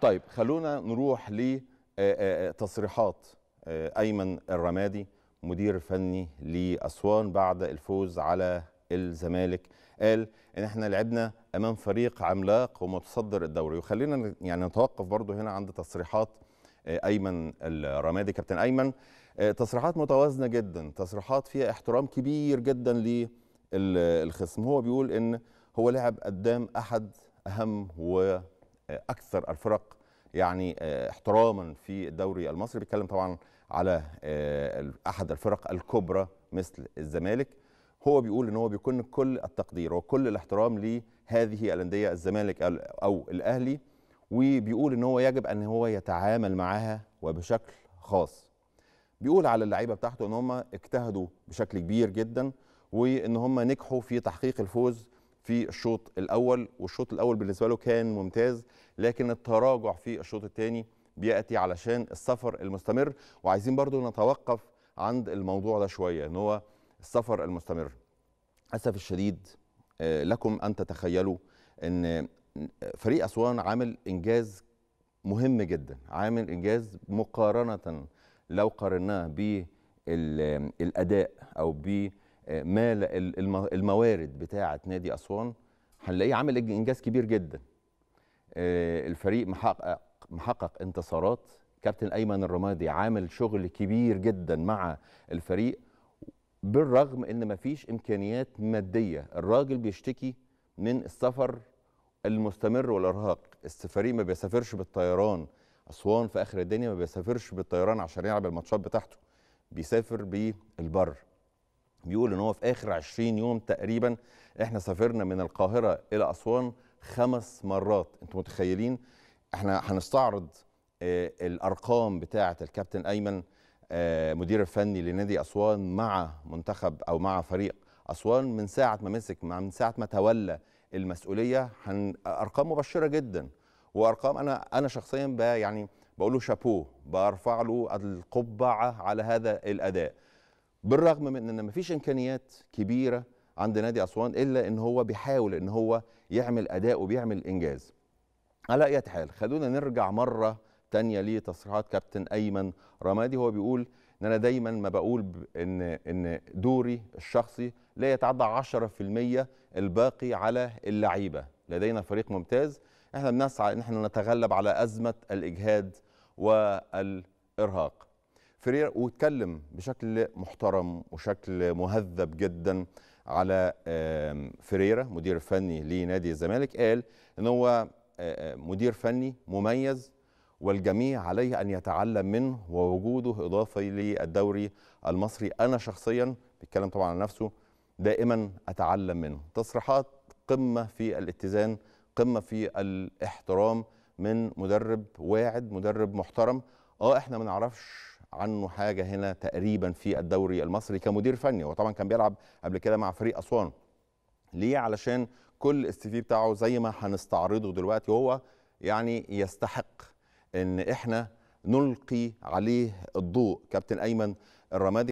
طيب خلونا نروح لتصريحات آه، آه، آه، ايمن الرمادي مدير فني لاسوان بعد الفوز على الزمالك قال ان احنا لعبنا امام فريق عملاق ومتصدر الدوري وخلينا يعني نتوقف برضو هنا عند تصريحات ايمن الرمادي كابتن ايمن تصريحات متوازنه جدا تصريحات فيها احترام كبير جدا للخصم هو بيقول ان هو لعب قدام احد اهم و اكثر الفرق يعني آه، احتراما في الدوري المصري بيتكلم طبعا على آه، احد الفرق الكبرى مثل الزمالك هو بيقول ان هو بيكون كل التقدير وكل الاحترام لهذه الانديه الزمالك او الاهلي وبيقول ان هو يجب ان هو يتعامل معاها وبشكل خاص بيقول على اللعيبه بتاعته ان هم اجتهدوا بشكل كبير جدا وان هم نجحوا في تحقيق الفوز في الشوط الاول والشوط الاول بالنسبه له كان ممتاز لكن التراجع في الشوط الثاني بياتي علشان السفر المستمر وعايزين برضو نتوقف عند الموضوع ده شويه ان هو السفر المستمر اسف الشديد آه، لكم ان تتخيلوا ان فريق اسوان عامل انجاز مهم جدا عامل انجاز مقارنه لو قارناه بالاداء او بالاداء ما الموارد بتاعه نادي اسوان هنلاقيه عامل انجاز كبير جدا آه، الفريق محقق محقق انتصارات كابتن ايمن الرمادي عامل شغل كبير جدا مع الفريق بالرغم ان مفيش امكانيات ماديه الراجل بيشتكي من السفر المستمر والارهاق الفريق ما بيسافرش بالطيران اسوان في اخر الدنيا ما بيسافرش بالطيران عشان يلعب الماتشات بتاعته بيسافر بالبر بيقول ان هو في اخر 20 يوم تقريبا احنا سافرنا من القاهره الى اسوان خمس مرات انتم متخيلين احنا هنستعرض آه، الارقام بتاعه الكابتن ايمن آه، مدير الفني لنادي اسوان مع منتخب او مع فريق اسوان من ساعه ما مسك من ساعه ما تولى المسؤوليه هن ارقام مبشره جدا وارقام انا انا شخصيا يعني بقول له شابوه برفع له القبعه على هذا الاداء بالرغم من ان مفيش امكانيات كبيره عند نادي اسوان الا ان هو بيحاول ان هو يعمل اداء وبيعمل انجاز على اي حال خلونا نرجع مره تانية لتصريحات كابتن ايمن رمادي هو بيقول ان انا دايما ما بقول ان ان دوري الشخصي لا يتعدى 10% الباقي على اللعيبه لدينا فريق ممتاز احنا بنسعى ان احنا نتغلب على ازمه الاجهاد والارهاق فيريرا واتكلم بشكل محترم وشكل مهذب جدا على فيريرا مدير فني لنادي الزمالك قال ان هو مدير فني مميز والجميع عليه ان يتعلم منه ووجوده اضافه للدوري المصري انا شخصيا بيتكلم طبعا عن نفسه دائما اتعلم منه تصريحات قمه في الاتزان قمه في الاحترام من مدرب واعد مدرب محترم اه احنا ما نعرفش عنه حاجه هنا تقريبا في الدوري المصري كمدير فني هو طبعا كان بيلعب قبل كده مع فريق اسوان ليه علشان كل السي بتاعه زي ما هنستعرضه دلوقتي هو يعني يستحق ان احنا نلقي عليه الضوء كابتن ايمن الرمادي